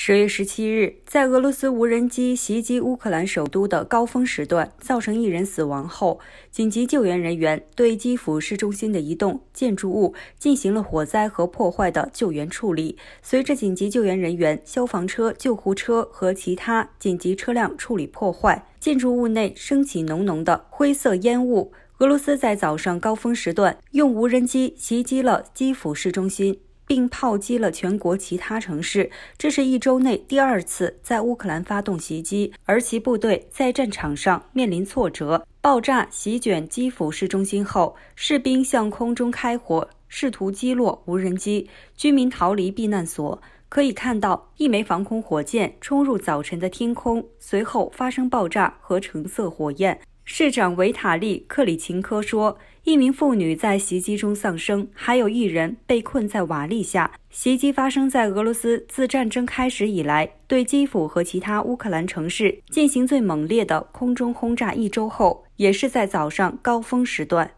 十月十七日，在俄罗斯无人机袭击乌克兰首都的高峰时段，造成一人死亡后，紧急救援人员对基辅市中心的一栋建筑物进行了火灾和破坏的救援处理。随着紧急救援人员、消防车、救护车和其他紧急车辆处理破坏建筑物内升起浓浓的灰色烟雾，俄罗斯在早上高峰时段用无人机袭击了基辅市中心。并炮击了全国其他城市。这是一周内第二次在乌克兰发动袭击，而其部队在战场上面临挫折。爆炸席卷基辅市中心后，士兵向空中开火，试图击落无人机。居民逃离避难所。可以看到一枚防空火箭冲入早晨的天空，随后发生爆炸和橙色火焰。市长维塔利·克里琴科说，一名妇女在袭击中丧生，还有一人被困在瓦砾下。袭击发生在俄罗斯自战争开始以来对基辅和其他乌克兰城市进行最猛烈的空中轰炸一周后，也是在早上高峰时段。